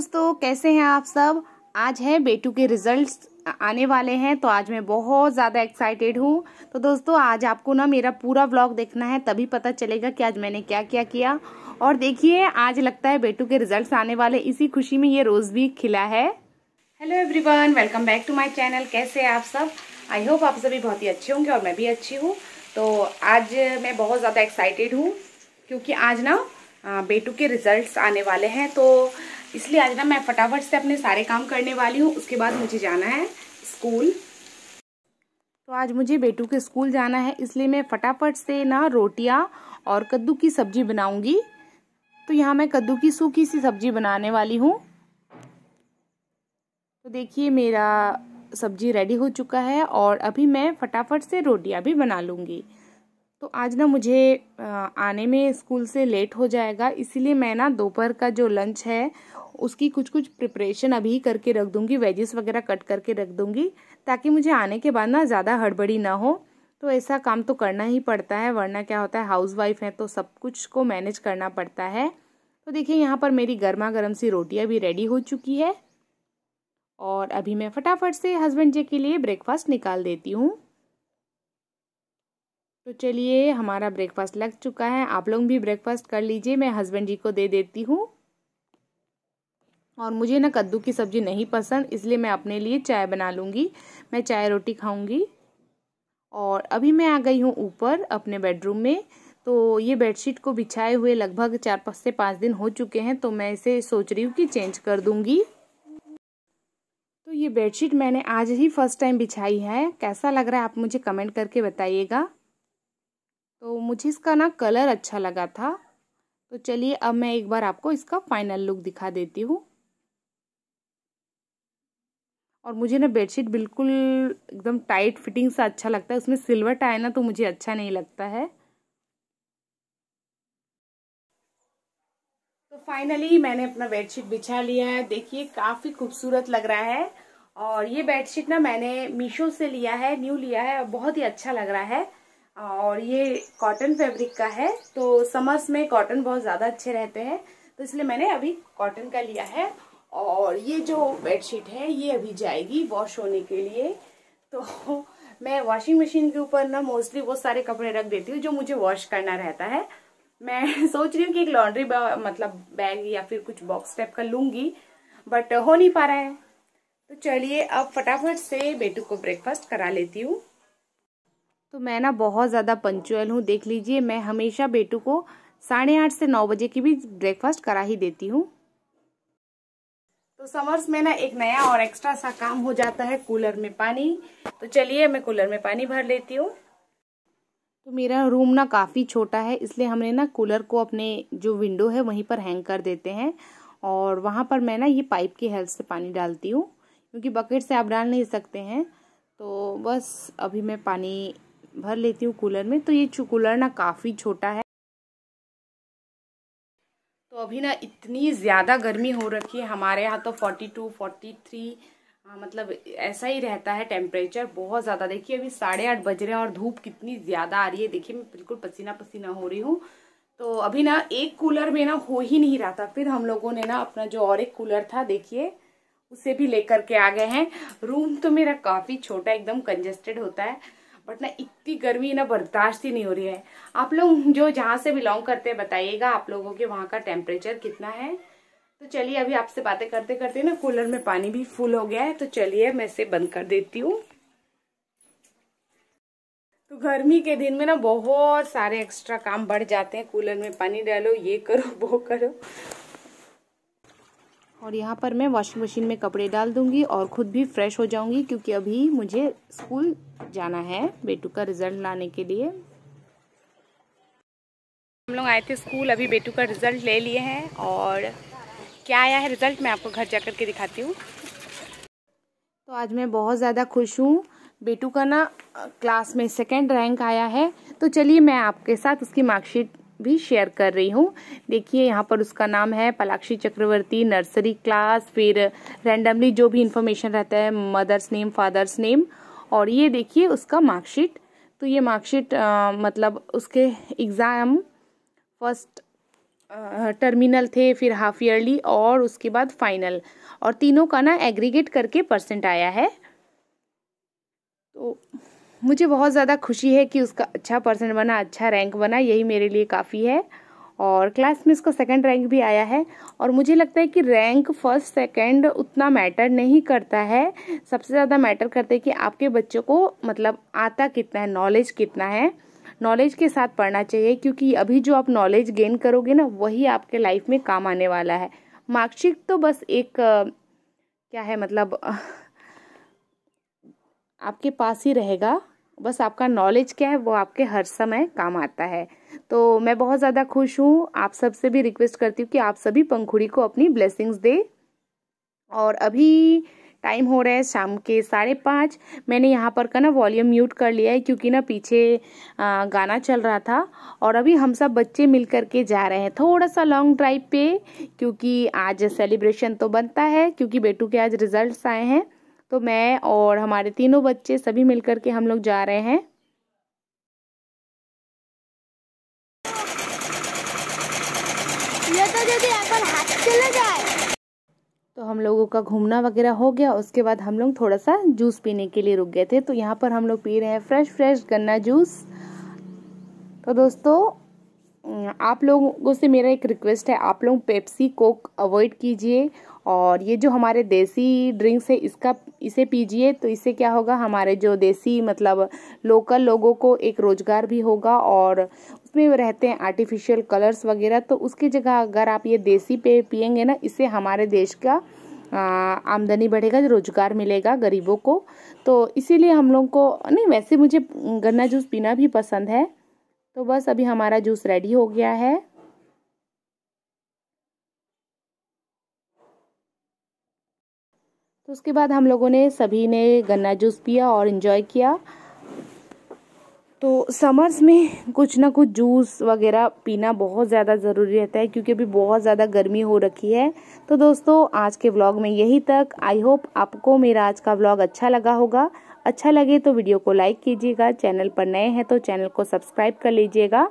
दोस्तों तो कैसे हैं आप सब आज है बेटू के रिजल्ट्स आने वाले हैं तो आज मैं बहुत ज़्यादा एक्साइटेड हूँ तो दोस्तों आज आपको ना मेरा पूरा ब्लॉग देखना है तभी पता चलेगा कि आज मैंने क्या क्या किया और देखिए आज लगता है बेटू के रिजल्ट्स आने वाले इसी खुशी में ये रोज़ भी खिला है hello everyone welcome back to my channel कैसे हैं आप सब आई होप आप सभी बहुत ही अच्छे होंगे और मैं भी अच्छी हूँ तो आज मैं बहुत ज़्यादा एक्साइटेड हूँ क्योंकि आज ना बेटू के रिजल्ट्स आने वाले हैं तो इसलिए आज ना मैं फटाफट से अपने सारे काम करने वाली हूँ उसके बाद मुझे जाना है स्कूल तो आज मुझे बेटू के स्कूल जाना है इसलिए मैं फटाफट से ना रोटियाँ और कद्दू की सब्जी बनाऊँगी तो यहाँ मैं कद्दू की सूखी सी सब्जी बनाने वाली हूँ तो देखिए मेरा सब्जी रेडी हो चुका है और अभी मैं फटाफट से रोटियाँ भी बना लूँगी तो आज ना मुझे आने में स्कूल से लेट हो जाएगा इसीलिए मैं ना दोपहर का जो लंच है उसकी कुछ कुछ प्रिपरेशन अभी करके रख दूँगी वेजेस वगैरह कट करके रख दूंगी ताकि मुझे आने के बाद ना ज़्यादा हड़बड़ी ना हो तो ऐसा काम तो करना ही पड़ता है वरना क्या होता है हाउस वाइफ है तो सब कुछ को मैनेज करना पड़ता है तो देखिए यहाँ पर मेरी गर्मा गर्म सी रोटियाँ भी रेडी हो चुकी है और अभी मैं फटाफट से हस्बैंड जी के लिए ब्रेकफास्ट निकाल देती हूँ तो चलिए हमारा ब्रेकफास्ट लग चुका है आप लोग भी ब्रेकफास्ट कर लीजिए मैं हस्बैंड जी को दे देती हूँ और मुझे ना कद्दू की सब्ज़ी नहीं पसंद इसलिए मैं अपने लिए चाय बना लूँगी मैं चाय रोटी खाऊँगी और अभी मैं आ गई हूँ ऊपर अपने बेडरूम में तो ये बेडशीट को बिछाए हुए लगभग चार पाँच से पाँच दिन हो चुके हैं तो मैं इसे सोच रही हूँ कि चेंज कर दूँगी तो ये बेडशीट मैंने आज ही फर्स्ट टाइम बिछाई है कैसा लग रहा है आप मुझे कमेंट करके बताइएगा तो मुझे इसका ना कलर अच्छा लगा था तो चलिए अब मैं एक बार आपको इसका फाइनल लुक दिखा देती हूँ और मुझे ना बेडशीट बिल्कुल एकदम टाइट फिटिंग सा अच्छा लगता है उसमें सिल्वर आए ना तो मुझे अच्छा नहीं लगता है तो फाइनली मैंने अपना बेडशीट बिछा लिया है देखिए काफ़ी खूबसूरत लग रहा है और ये बेडशीट ना मैंने मीशो से लिया है न्यू लिया है और बहुत ही अच्छा लग रहा है और ये कॉटन फैब्रिक का है तो समर्स में कॉटन बहुत ज़्यादा अच्छे रहते हैं तो इसलिए मैंने अभी कॉटन का लिया है और ये जो बेडशीट है ये अभी जाएगी वॉश होने के लिए तो मैं वॉशिंग मशीन के ऊपर ना मोस्टली वो सारे कपड़े रख देती हूँ जो मुझे वॉश करना रहता है मैं सोच रही हूँ कि एक लॉन्ड्री मतलब बैग या फिर कुछ बॉक्स टाइप का लूंगी बट हो नहीं पा रहा है तो चलिए अब फटाफट से बेटू को ब्रेकफास्ट करा लेती हूँ तो मैं ना बहुत ज़्यादा पंचुअल हूँ देख लीजिए मैं हमेशा बेटू को साढ़े आठ से नौ बजे के बीच ब्रेकफास्ट करा ही देती हूँ तो समर्स में ना एक नया और एक्स्ट्रा सा काम हो जाता है कूलर में पानी तो चलिए मैं कूलर में पानी भर लेती हूँ तो मेरा रूम ना काफ़ी छोटा है इसलिए हमने ना कूलर को अपने जो विंडो है वहीं पर हैंग कर देते हैं और वहाँ पर मैं ना ये पाइप की हेल्प से पानी डालती हूँ क्योंकि बकेट से आप डाल नहीं सकते हैं तो बस अभी मैं पानी भर लेती हूँ कूलर में तो ये कूलर ना काफ़ी छोटा है तो अभी ना इतनी ज़्यादा गर्मी हो रखी है हमारे यहाँ तो फोर्टी टू फोर्टी थ्री मतलब ऐसा ही रहता है टेम्परेचर बहुत ज़्यादा देखिए अभी साढ़े आठ बज रहे हैं और धूप कितनी ज़्यादा आ रही है देखिए मैं बिल्कुल पसीना पसीना हो रही हूँ तो अभी ना एक कूलर में ना हो ही नहीं रहा था फिर हम लोगों ने ना अपना जो और एक कूलर था देखिए उसे भी लेकर के आ गए हैं रूम तो मेरा काफ़ी छोटा एकदम कंजेस्टेड होता है बट मतलब ना इतनी गर्मी ना बर्दाश्त ही नहीं हो रही है आप लोग जो जहाँ से बिलोंग करते हैं बताइएगा आप लोगों के वहाँ का टेम्परेचर कितना है तो चलिए अभी आपसे बातें करते करते ना कूलर में पानी भी फुल हो गया है तो चलिए मैं इसे बंद कर देती हूँ तो गर्मी के दिन में ना बहुत सारे एक्स्ट्रा काम बढ़ जाते हैं कूलर में पानी डालो ये करो वो करो और यहाँ पर मैं वॉशिंग मशीन में कपड़े डाल दूँगी और ख़ुद भी फ्रेश हो जाऊँगी क्योंकि अभी मुझे स्कूल जाना है बेटू का रिज़ल्ट लाने के लिए हम लोग आए थे स्कूल अभी बेटू का रिज़ल्ट ले लिए हैं और क्या आया है रिज़ल्ट मैं आपको घर जा कर के दिखाती हूँ तो आज मैं बहुत ज़्यादा खुश हूँ बेटू का ना क्लास में सेकेंड रैंक आया है तो चलिए मैं आपके साथ उसकी मार्कशीट भी शेयर कर रही हूँ देखिए यहाँ पर उसका नाम है पलाक्षी चक्रवर्ती नर्सरी क्लास फिर रैंडमली जो भी इंफॉर्मेशन रहता है मदर्स नेम फादर्स नेम और ये देखिए उसका मार्कशीट तो ये मार्कशीट मतलब उसके एग्ज़ाम फर्स्ट टर्मिनल थे फिर हाफ ईयरली और उसके बाद फाइनल और तीनों का ना एग्रीगेट करके परसेंट आया है तो मुझे बहुत ज़्यादा खुशी है कि उसका अच्छा परसेंट बना अच्छा रैंक बना यही मेरे लिए काफ़ी है और क्लास में इसका सेकंड रैंक भी आया है और मुझे लगता है कि रैंक फर्स्ट सेकंड उतना मैटर नहीं करता है सबसे ज़्यादा मैटर करते है कि आपके बच्चों को मतलब आता कितना है नॉलेज कितना है नॉलेज के साथ पढ़ना चाहिए क्योंकि अभी जो आप नॉलेज गेन करोगे ना वही आपके लाइफ में काम आने वाला है मार्कशीट तो बस एक क्या है मतलब आपके पास ही रहेगा बस आपका नॉलेज क्या है वो आपके हर समय काम आता है तो मैं बहुत ज़्यादा खुश हूँ आप सबसे भी रिक्वेस्ट करती हूँ कि आप सभी पंखुड़ी को अपनी ब्लेसिंग्स दे और अभी टाइम हो रहा है शाम के साढ़े पाँच मैंने यहाँ पर का ना वॉल्यूम म्यूट कर लिया है क्योंकि ना पीछे गाना चल रहा था और अभी हम सब बच्चे मिल कर के जा रहे हैं थोड़ा सा लॉन्ग ड्राइव पे क्योंकि आज सेलिब्रेशन तो बनता है क्योंकि बेटू के आज रिजल्ट्स आए हैं तो मैं और हमारे तीनों बच्चे सभी मिलकर के हम लोग जा रहे हैं तो हम लोगों का घूमना वगैरह हो गया उसके बाद हम लोग थोड़ा सा जूस पीने के लिए रुक गए थे तो यहाँ पर हम लोग पी रहे हैं फ्रेश फ्रेश गन्ना जूस तो दोस्तों आप लोगों से मेरा एक रिक्वेस्ट है आप लोग पेप्सी कोक अवॉइड कीजिए और ये जो हमारे देसी ड्रिंक्स है इसका इसे पीजिए तो इससे क्या होगा हमारे जो देसी मतलब लोकल लोगों को एक रोज़गार भी होगा और उसमें रहते हैं आर्टिफिशियल कलर्स वगैरह तो उसकी जगह अगर आप ये देसी पे पियेंगे ना इससे हमारे देश का आमदनी बढ़ेगा रोज़गार मिलेगा गरीबों को तो इसीलिए हम लोग को नहीं वैसे मुझे गन्ना जूस पीना भी पसंद है तो बस अभी हमारा जूस रेडी हो गया है तो उसके बाद हम लोगों ने सभी ने गन्ना जूस पिया और इन्जॉय किया तो समर्स में कुछ ना कुछ जूस वगैरह पीना बहुत ज़्यादा ज़रूरी रहता है क्योंकि अभी बहुत ज़्यादा गर्मी हो रखी है तो दोस्तों आज के व्लॉग में यही तक आई होप आपको मेरा आज का व्लॉग अच्छा लगा होगा अच्छा लगे तो वीडियो को लाइक कीजिएगा चैनल पर नए हैं तो चैनल को सब्सक्राइब कर लीजिएगा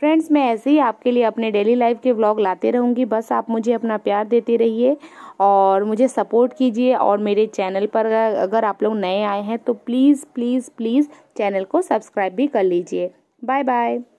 फ्रेंड्स मैं ऐसे ही आपके लिए अपने डेली लाइफ के व्लॉग लाते रहूँगी बस आप मुझे अपना प्यार देते रहिए और मुझे सपोर्ट कीजिए और मेरे चैनल पर अगर आप लोग नए आए हैं तो प्लीज़ प्लीज़ प्लीज़ चैनल को सब्सक्राइब भी कर लीजिए बाय बाय